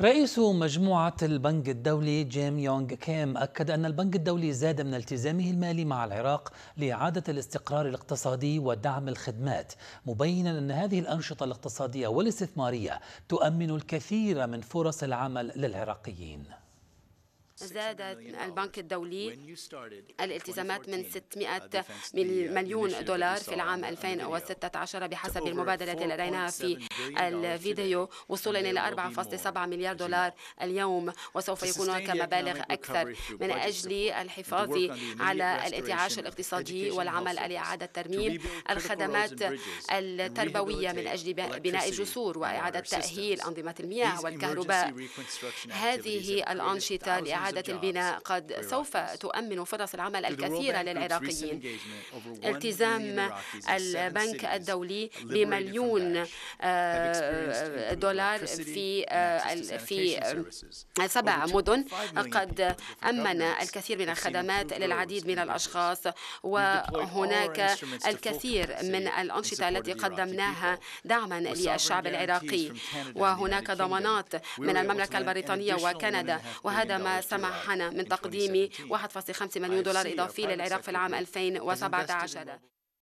رئيس مجموعة البنك الدولي جيم يونغ كيم أكد أن البنك الدولي زاد من التزامه المالي مع العراق لإعادة الاستقرار الاقتصادي ودعم الخدمات مبينا أن هذه الأنشطة الاقتصادية والاستثمارية تؤمن الكثير من فرص العمل للعراقيين زاد البنك الدولي الالتزامات من 600 uh, مليون دولار في العام 2016 بحسب المبادرة التي لديناها في الفيديو وصولا إلى 4.7 مليار دولار اليوم وسوف يكون هناك مبالغ أكثر من أجل الحفاظ على الانتعاش الاقتصادي والعمل على إعادة ترميم الخدمات التربوية من أجل بناء الجسور وإعادة تأهيل أنظمة المياه والكهرباء هذه الأنشطة لإعادة إعادة البناء قد سوف تؤمن فرص العمل الكثيرة للعراقيين التزام البنك الدولي بمليون آه، دولار في آه، في آه، سبع مدن قد أمن الكثير من الخدمات للعديد من الأشخاص وهناك الكثير من الأنشطة التي قدمناها دعما للشعب العراقي وهناك ضمانات من المملكة البريطانية وكندا وهذا ما سمع منع حنا من تقديم 1.5 مليون دولار إضافي للعراق في العام 2017